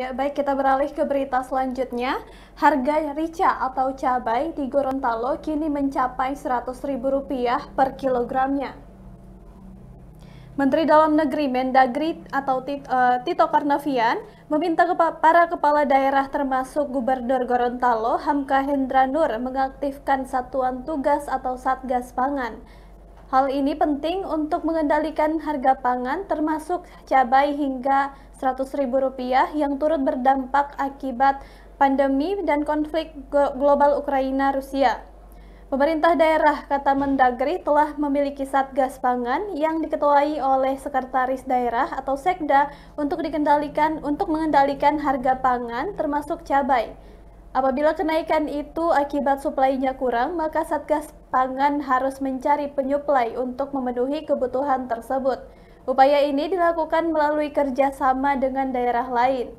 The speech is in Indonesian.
Ya, baik kita beralih ke berita selanjutnya. Harga rica atau cabai di Gorontalo kini mencapai Rp100.000 per kilogramnya. Menteri Dalam Negeri Mendagri atau eh, Tito Karnavian meminta para kepala daerah termasuk Gubernur Gorontalo Hamka Hendra Nur mengaktifkan satuan tugas atau satgas pangan Hal ini penting untuk mengendalikan harga pangan termasuk cabai hingga Rp100.000 yang turut berdampak akibat pandemi dan konflik global Ukraina-Rusia. Pemerintah daerah kata Mendagri telah memiliki Satgas Pangan yang diketuai oleh Sekretaris Daerah atau Sekda untuk dikendalikan untuk mengendalikan harga pangan termasuk cabai. Apabila kenaikan itu akibat suplainya kurang, maka Satgas Pangan harus mencari penyuplai untuk memenuhi kebutuhan tersebut. Upaya ini dilakukan melalui kerjasama dengan daerah lain.